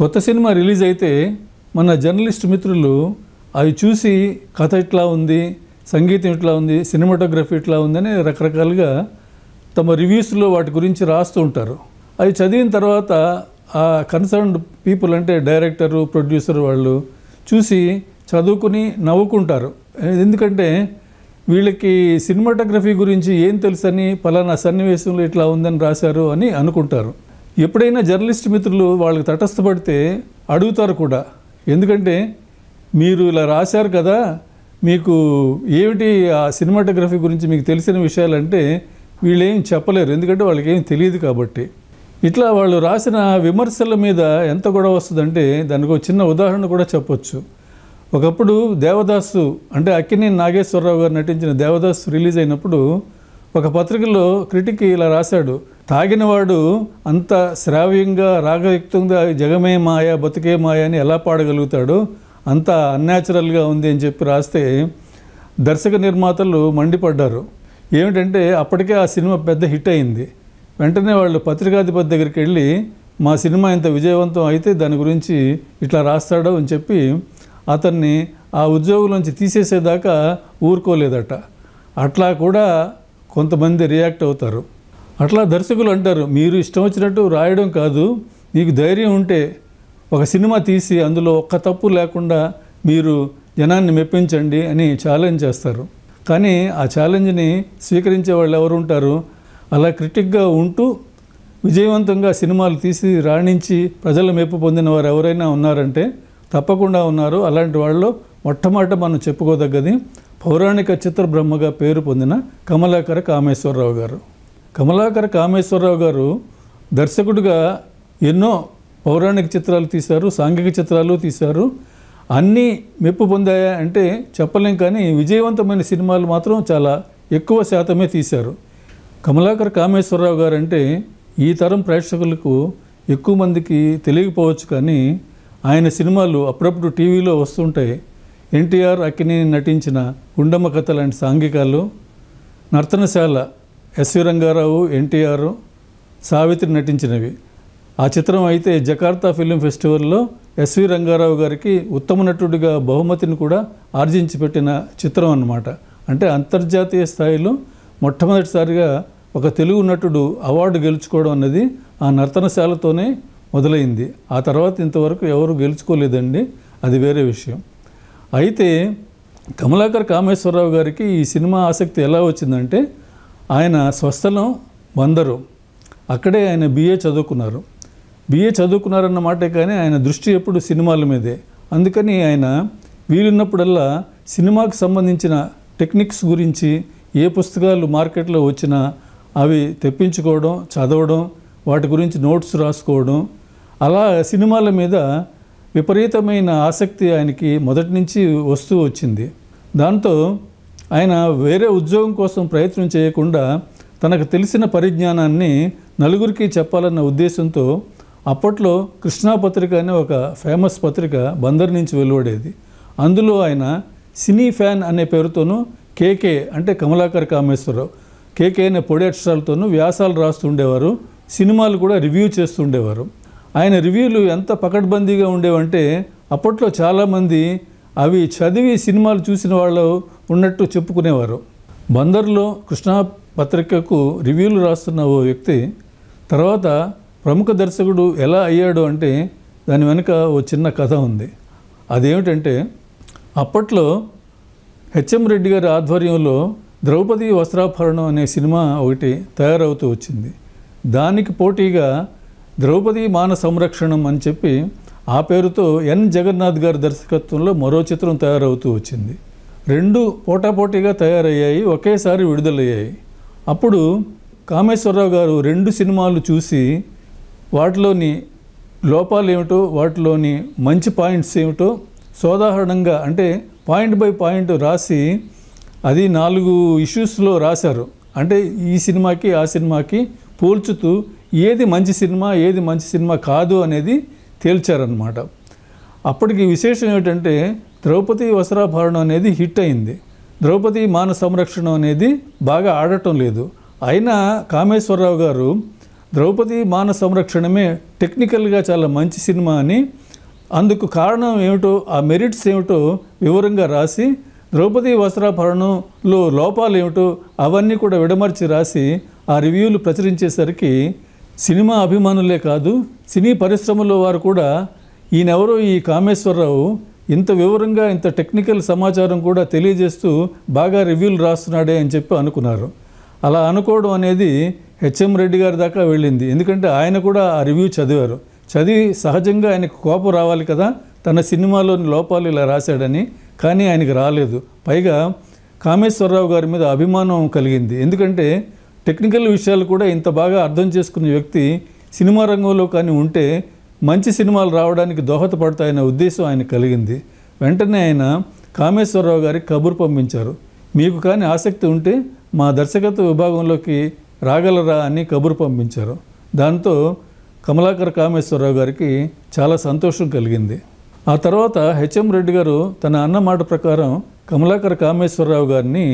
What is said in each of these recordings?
కొత్త cinema release అయితే మన జర్నలిస్ట్ మిత్రులు అవి చూసి కథ ఇట్లా ఉంది సంగీతం ఇట్లా ఉంది సినిమాటోగ్రఫీ ఇట్లా ఉందని రకరకాలుగా తమ రివ్యూస్లో వాటి గురించి రాస్తూ ఉంటారు అవి చదివిన తర్వాత ఆ కన్సర్న్డ్ పీపుల్ అంటే డైరెక్టరు ప్రొడ్యూసర్ వాళ్ళు చూసి చదువుకుని నవ్వుకుంటారు ఎందుకంటే వీళ్ళకి సినిమాటోగ్రఫీ గురించి ఏం తెలుసని పలానా సన్నివేశంలో ఇట్లా ఉందని రాశారు అని అనుకుంటారు ఎప్పుడైనా జర్నలిస్ట్ మిత్రులు వాళ్ళకి తటస్థపడితే అడుగుతారు కూడా ఎందుకంటే మీరు ఇలా రాశారు కదా మీకు ఏమిటి ఆ సినిమాటోగ్రఫీ గురించి మీకు తెలిసిన విషయాలంటే వీళ్ళేం చెప్పలేరు ఎందుకంటే వాళ్ళకి ఏం తెలియదు కాబట్టి ఇట్లా వాళ్ళు రాసిన విమర్శల మీద ఎంత గొడవ వస్తుందంటే దానికి ఒక చిన్న ఉదాహరణ కూడా చెప్పొచ్చు ఒకప్పుడు దేవదాసు అంటే అక్కినే నాగేశ్వరరావు గారు నటించిన దేవదాసు రిలీజ్ అయినప్పుడు ఒక పత్రికలో క్రిటిక్ ఇలా రాశాడు తాగినవాడు అంత శ్రావ్యంగా రాగయుక్తంగా జగమే మాయ బతుకే మాయ అని ఎలా పాడగలుగుతాడో అంత అన్యాచురల్గా ఉంది అని చెప్పి రాస్తే దర్శక నిర్మాతలు మండిపడ్డారు ఏమిటంటే అప్పటికే ఆ సినిమా పెద్ద హిట్ అయింది వెంటనే వాళ్ళు పత్రికాధిపతి దగ్గరికి వెళ్ళి మా సినిమా ఇంత విజయవంతం అయితే దాని గురించి ఇట్లా రాస్తాడో అని చెప్పి అతన్ని ఆ ఉద్యోగం నుంచి తీసేసేదాకా ఊరుకోలేదట అట్లా కూడా కొంతమంది రియాక్ట్ అవుతారు అట్లా దర్శకులు అంటారు మీరు ఇష్టం వచ్చినట్టు రాయడం కాదు మీకు ధైర్యం ఉంటే ఒక సినిమా తీసి అందులో ఒక్క తప్పు లేకుండా మీరు జనాన్ని మెప్పించండి అని ఛాలెంజ్ చేస్తారు కానీ ఆ ఛాలెంజ్ని స్వీకరించే వాళ్ళు ఎవరు ఉంటారు అలా క్రిటిక్గా ఉంటూ విజయవంతంగా సినిమాలు తీసి రాణించి ప్రజల మెప్పు పొందిన వారు ఎవరైనా ఉన్నారంటే తప్పకుండా ఉన్నారు అలాంటి వాళ్ళు మొట్టమొదట మనం చెప్పుకోదగ్గది పౌరాణిక చిత్ర బ్రహ్మగా పేరు పొందిన కమలాకర కామేశ్వరరావు గారు కమలాకర కామేశ్వరరావు గారు దర్శకుడిగా ఎన్నో పౌరాణిక చిత్రాలు తీశారు సాంఘిక చిత్రాలు తీశారు అన్నీ మెప్పు పొందాయా అంటే చెప్పలేం కానీ విజయవంతమైన సినిమాలు మాత్రం చాలా ఎక్కువ శాతమే తీశారు కమలాకర్ కామేశ్వరరావు గారు అంటే ఈ తరం ప్రేక్షకులకు ఎక్కువ మందికి తెలియకపోవచ్చు కానీ ఆయన సినిమాలు అప్పుడప్పుడు టీవీలో వస్తుంటాయి ఎన్టీఆర్ అక్కినేని నటించిన గుండమ్మ కథ లాంటి సాంఘికాలు నర్తనశాల ఎస్వి రంగారావు ఎన్టీఆర్ సావిత్రి నటించినవి ఆ చిత్రం అయితే జకార్తా ఫిలిం ఫెస్టివల్లో ఎస్వి రంగారావు గారికి ఉత్తమ నటుడిగా బహుమతిని కూడా ఆర్జించి పెట్టిన చిత్రం అన్నమాట అంటే అంతర్జాతీయ స్థాయిలో మొట్టమొదటిసారిగా ఒక తెలుగు నటుడు అవార్డు గెలుచుకోవడం అన్నది ఆ నర్తనశాలతోనే మొదలైంది ఆ తర్వాత ఇంతవరకు ఎవరు గెలుచుకోలేదండి అది వేరే విషయం అయితే కమలాకర్ కామేశ్వరరావు గారికి ఈ సినిమా ఆసక్తి ఎలా వచ్చిందంటే ఆయన స్వస్థలం బందరు అక్కడే ఆయన బిఏ చదువుకున్నారు బిఏ చదువుకున్నారన్న మాటే కానీ ఆయన దృష్టి ఎప్పుడు సినిమాల మీదే అందుకని ఆయన వీలున్నప్పుడల్లా సినిమాకు సంబంధించిన టెక్నిక్స్ గురించి ఏ పుస్తకాలు మార్కెట్లో వచ్చినా అవి తెప్పించుకోవడం చదవడం వాటి గురించి నోట్స్ రాసుకోవడం అలా సినిమాల మీద విపరీతమైన ఆసక్తి ఆయనకి మొదటి నుంచి వస్తూ వచ్చింది దాంతో ఆయన వేరే ఉద్యోగం కోసం ప్రయత్నం చేయకుండా తనకు తెలిసిన పరిజ్ఞానాన్ని నలుగురికి చెప్పాలన్న ఉద్దేశంతో అప్పట్లో కృష్ణా పత్రిక అనే ఒక ఫేమస్ పత్రిక బందర్ నుంచి వెలువడేది అందులో ఆయన సినీ ఫ్యాన్ అనే పేరుతోనూ కేకే అంటే కమలాకర్ కామేశ్వరరావు కేకే అనే పొడి అక్షరాలతోనూ వ్యాసాలు రాస్తుండేవారు సినిమాలు కూడా రివ్యూ చేస్తుండేవారు ఆయన రివ్యూలు ఎంత పకడ్బందీగా ఉండేవంటే అప్పట్లో చాలామంది అవి చదివి సినిమాలు చూసిన వాళ్ళు ఉన్నట్టు చెప్పుకునేవారు బందర్లో కృష్ణా పత్రికకు రివ్యూలు రాస్తున్న ఓ వ్యక్తి తర్వాత ప్రముఖ దర్శకుడు ఎలా అయ్యాడు అంటే దాని వెనుక ఓ చిన్న కథ ఉంది అదేమిటంటే అప్పట్లో హెచ్ఎం రెడ్డి గారి ఆధ్వర్యంలో ద్రౌపది వస్త్రాభరణం అనే సినిమా ఒకటి తయారవుతూ వచ్చింది దానికి పోటీగా ద్రౌపది మాన సంరక్షణం అని చెప్పి ఆ పేరుతో ఎన్ జగన్నాథ్ గారి దర్శకత్వంలో మరో చిత్రం తయారవుతూ వచ్చింది రెండు పోటాపోటీగా తయారయ్యాయి ఒకేసారి విడుదలయ్యాయి అప్పుడు కామేశ్వరరావు గారు రెండు సినిమాలు చూసి వాటిలోని లోపాలు ఏమిటో వాటిలోని మంచి పాయింట్స్ ఏమిటో సోదాహరణంగా అంటే పాయింట్ బై పాయింట్ రాసి అది నాలుగు ఇష్యూస్లో రాశారు అంటే ఈ సినిమాకి ఆ సినిమాకి పోల్చుతూ ఏది మంచి సినిమా ఏది మంచి సినిమా కాదు అనేది తేల్చారనమాట అప్పటికి విశేషం ఏమిటంటే ద్రౌపది వస్త్రాభరణం అనేది హిట్ అయింది ద్రౌపది మాన సంరక్షణ అనేది బాగా ఆడటం లేదు అయినా కామేశ్వరరావు గారు ద్రౌపది మాన సంరక్షణమే టెక్నికల్గా చాలా మంచి సినిమా అని అందుకు కారణం ఏమిటో ఆ మెరిట్స్ ఏమిటో వివరంగా రాసి ద్రౌపది వస్త్రాభరణంలో లోపాలు ఏమిటో అవన్నీ కూడా విడమర్చి రాసి ఆ రివ్యూలు ప్రచురించేసరికి సినిమా అభిమానులే కాదు సినీ పరిశ్రమలో వారు కూడా ఈయనెవరో ఈ కామేశ్వరరావు ఇంత వివరంగా ఇంత టెక్నికల్ సమాచారం కూడా తెలియజేస్తూ బాగా రివ్యూలు రాస్తున్నాడే అని చెప్పి అనుకున్నారు అలా అనుకోవడం అనేది హెచ్ఎం రెడ్డి గారి దాకా వెళ్ళింది ఎందుకంటే ఆయన కూడా ఆ రివ్యూ చదివారు చదివి సహజంగా ఆయనకు కోపం రావాలి కదా తన సినిమాలోని లోపాలు ఇలా రాశాడని కానీ ఆయనకు రాలేదు పైగా కామేశ్వరరావు గారి మీద అభిమానం కలిగింది ఎందుకంటే టెక్నికల్ విషయాలు కూడా ఇంత బాగా అర్థం చేసుకున్న వ్యక్తి సినిమా రంగంలో కానీ ఉంటే మంచి సినిమాలు రావడానికి దోహదపడతాయనే ఉద్దేశం ఆయన కలిగింది వెంటనే ఆయన కామేశ్వరరావు గారికి కబురు పంపించారు మీకు కానీ ఆసక్తి ఉంటే మా దర్శకత్వ విభాగంలోకి రాగలరా అని కబురు పంపించారు దాంతో కమలాకర్ కామేశ్వరరావు గారికి చాలా సంతోషం కలిగింది ఆ తర్వాత హెచ్ఎం రెడ్డి గారు తన అన్న మాట ప్రకారం కమలాకర్ కామేశ్వరరావు గారిని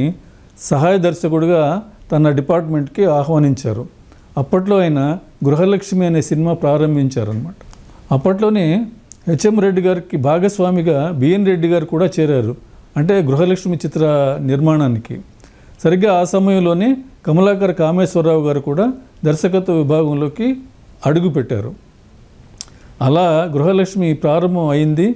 సహాయ దర్శకుడిగా తన డిపార్ట్మెంట్కి ఆహ్వానించారు అప్పట్లో ఆయన గృహలక్ష్మి అనే సినిమా ప్రారంభించారనమాట అప్పట్లోనే హెచ్ఎం రెడ్డి గారికి భాగస్వామిగా బిఎన్ రెడ్డి గారు కూడా చేరారు అంటే గృహలక్ష్మి చిత్ర నిర్మాణానికి సరిగ్గా ఆ సమయంలోనే కమలాకర్ కామేశ్వరరావు గారు కూడా దర్శకత్వ విభాగంలోకి అడుగుపెట్టారు అలా గృహలక్ష్మి ప్రారంభం అయింది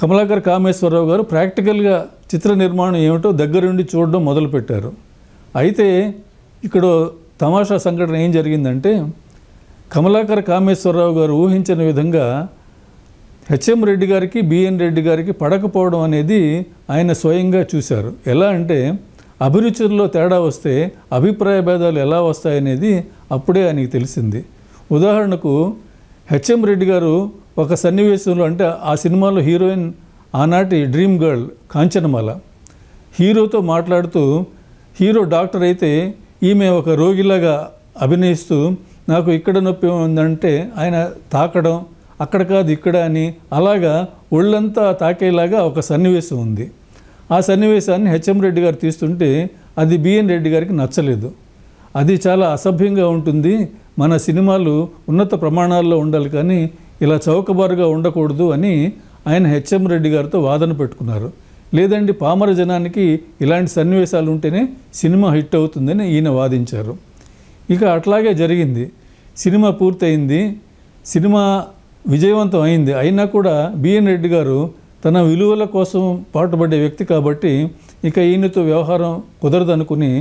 కమలాకర్ కామేశ్వరరావు గారు ప్రాక్టికల్గా చిత్ర నిర్మాణం ఏమిటో దగ్గరుండి చూడడం మొదలుపెట్టారు అయితే ఇక్కడ తమాషా సంఘటన ఏం జరిగిందంటే కమలాకర్ కామేశ్వరరావు గారు ఊహించిన విధంగా హెచ్ఎం రెడ్డి గారికి బిఎన్ రెడ్డి గారికి పడకపోవడం అనేది ఆయన స్వయంగా చూశారు ఎలా అంటే అభిరుచుల్లో తేడా వస్తే అభిప్రాయ భేదాలు ఎలా వస్తాయనేది అప్పుడే ఆయనకి తెలిసింది ఉదాహరణకు హెచ్ఎం రెడ్డి గారు ఒక సన్నివేశంలో అంటే ఆ సినిమాలో హీరోయిన్ ఆనాటి డ్రీమ్ గర్ల్ కాంచనమాల హీరోతో మాట్లాడుతూ హీరో డాక్టర్ అయితే ఈమె ఒక రోగిలాగా అభినయిస్తూ నాకు ఇక్కడ నొప్పి ఉందంటే ఆయన తాకడం అక్కడ కాదు ఇక్కడ అని అలాగా ఒళ్ళంతా తాకేలాగా ఒక సన్నివేశం ఉంది ఆ సన్నివేశాన్ని హెచ్ఎం రెడ్డి గారు తీస్తుంటే అది బిఎన్ రెడ్డి గారికి నచ్చలేదు అది చాలా అసభ్యంగా ఉంటుంది మన సినిమాలు ఉన్నత ప్రమాణాల్లో ఉండాలి కానీ ఇలా చౌకబారుగా ఉండకూడదు అని ఆయన హెచ్ఎం రెడ్డి గారితో వాదన పెట్టుకున్నారు లేదండి పామర జనానికి ఇలాంటి సన్నివేశాలు ఉంటేనే సినిమా హిట్ అవుతుందని ఈయన వాదించారు ఇక అట్లాగే జరిగింది సినిమా పూర్తయింది సినిమా విజయవంతం అయింది అయినా కూడా బిఎన్ రెడ్డి గారు తన విలువల కోసం పాటుపడే వ్యక్తి కాబట్టి ఇక ఈయనతో వ్యవహారం కుదరదనుకుని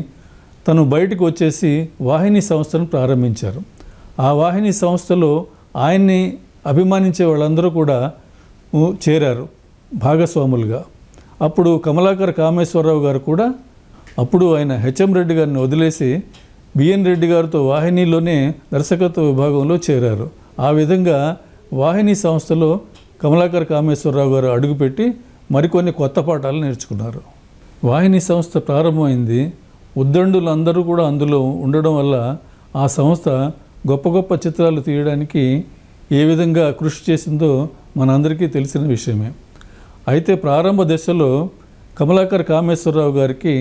తను బయటకు వచ్చేసి వాహిని సంస్థను ప్రారంభించారు ఆ వాహిని సంస్థలో ఆయన్ని అభిమానించే వాళ్ళందరూ కూడా చేరారు భాగస్వాములుగా అప్పుడు కమలాకర్ కామేశ్వరరావు గారు కూడా అప్పుడు ఆయన హెచ్ఎం రెడ్డి గారిని వదిలేసి బిఎన్ రెడ్డి గారితో వాహినిలోనే దర్శకత్వ విభాగంలో చేరారు ఆ విధంగా వాహిని సంస్థలో కమలాకర్ కామేశ్వరరావు గారు అడుగుపెట్టి మరికొన్ని కొత్త పాఠాలు నేర్చుకున్నారు వాహిని సంస్థ ప్రారంభమైంది ఉద్దండులందరూ కూడా అందులో ఉండడం వల్ల ఆ సంస్థ గొప్ప గొప్ప చిత్రాలు తీయడానికి ఏ విధంగా కృషి చేసిందో మనందరికీ తెలిసిన విషయమే అయితే ప్రారంభ దశలో కమలాకర్ కామేశ్వరరావు గారికి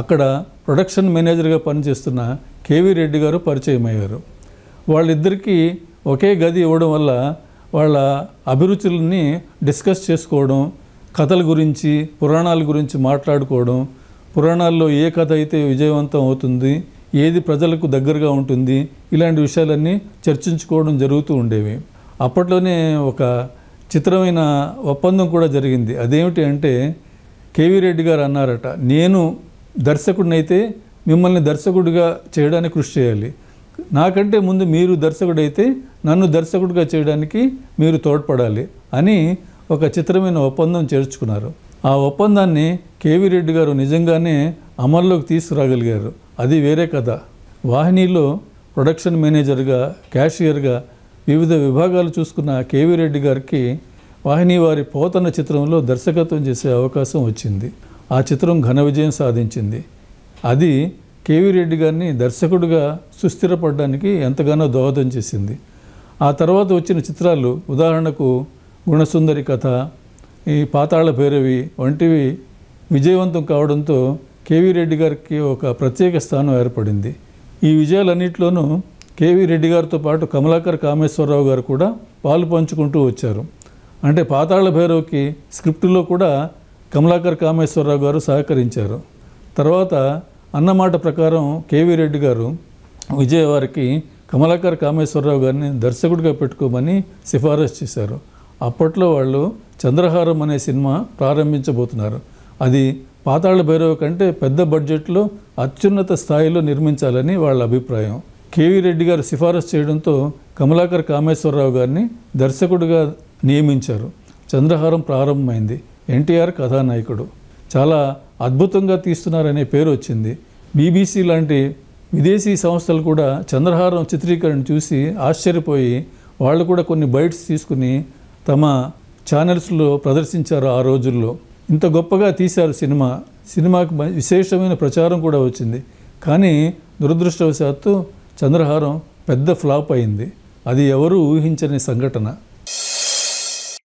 అక్కడ ప్రొడక్షన్ మేనేజర్గా పనిచేస్తున్న కేవీ రెడ్డి గారు పరిచయం అయ్యారు వాళ్ళిద్దరికీ ఒకే గది ఇవ్వడం వల్ల వాళ్ళ అభిరుచులని డిస్కస్ చేసుకోవడం కథల గురించి పురాణాల గురించి మాట్లాడుకోవడం పురాణాల్లో ఏ కథ అయితే విజయవంతం అవుతుంది ఏది ప్రజలకు దగ్గరగా ఉంటుంది ఇలాంటి విషయాలన్నీ చర్చించుకోవడం జరుగుతూ ఉండేవి అప్పట్లోనే ఒక చిత్రమైన ఒప్పందం కూడా జరిగింది అదేమిటి అంటే కేవీ రెడ్డి గారు అన్నారట నేను దర్శకుడినైతే మిమ్మల్ని దర్శకుడిగా చేయడానికి కృషి చేయాలి నాకంటే ముందు మీరు దర్శకుడైతే నన్ను దర్శకుడిగా చేయడానికి మీరు తోడ్పడాలి అని ఒక చిత్రమైన ఒప్పందం చేర్చుకున్నారు ఆ ఒప్పందాన్ని కేవీ రెడ్డి గారు నిజంగానే అమల్లోకి తీసుకురాగలిగారు అది వేరే కథ వాహినిలో ప్రొడక్షన్ మేనేజర్గా క్యాషియర్గా వివిధ విభాగాలు చూసుకున్న కేవీ రెడ్డి గారికి వాహిని వారి పోతన్న చిత్రంలో దర్శకత్వం చేసే అవకాశం వచ్చింది ఆ చిత్రం ఘన విజయం సాధించింది అది కేవీ రెడ్డి గారిని దర్శకుడిగా సుస్థిరపడడానికి ఎంతగానో దోహదం చేసింది ఆ తర్వాత వచ్చిన చిత్రాలు ఉదాహరణకు గుణసుందరి కథ ఈ పాతాళ భైరవి వంటివి విజయవంతం కావడంతో కేవీ రెడ్డి గారికి ఒక ప్రత్యేక స్థానం ఏర్పడింది ఈ విజయాలన్నింటిలోనూ కేవీ రెడ్డి గారితో పాటు కమలాకర్ కామేశ్వరరావు గారు కూడా పాలు పంచుకుంటూ వచ్చారు అంటే పాతాళ భైరవ్కి స్క్రిప్టులో కూడా కమలాకర్ కామేశ్వరరావు గారు సహకరించారు తర్వాత అన్నమాట ప్రకారం కేవీ రెడ్డి గారు విజయవారికి కమలాకర్ కామేశ్వరరావు గారిని దర్శకుడిగా పెట్టుకోమని సిఫారసు చేశారు అప్పట్లో వాళ్ళు చంద్రహారం అనే సినిమా ప్రారంభించబోతున్నారు అది పాతాళ భైరవ కంటే పెద్ద బడ్జెట్లో అత్యున్నత స్థాయిలో నిర్మించాలని వాళ్ళ అభిప్రాయం కేవీ రెడ్డి గారు సిఫారసు చేయడంతో కమలాకర్ కామేశ్వరరావు గారిని దర్శకుడిగా నియమించారు చంద్రహారం ప్రారంభమైంది ఎన్టీఆర్ కథానాయకుడు చాలా అద్భుతంగా తీస్తున్నారనే పేరు వచ్చింది బీబీసీ లాంటి విదేశీ సంస్థలు కూడా చంద్రహారం చిత్రీకరణ చూసి ఆశ్చర్యపోయి వాళ్ళు కూడా కొన్ని బైట్స్ తీసుకుని తమ ఛానల్స్లో ప్రదర్శించారు ఆ రోజుల్లో ఇంత గొప్పగా తీశారు సినిమా సినిమాకు విశేషమైన ప్రచారం కూడా వచ్చింది కానీ దురదృష్టవశాత్తు చంద్రహారం పెద్ద ఫ్లాప్ అయింది అది ఎవరు ఊహించని సంఘటన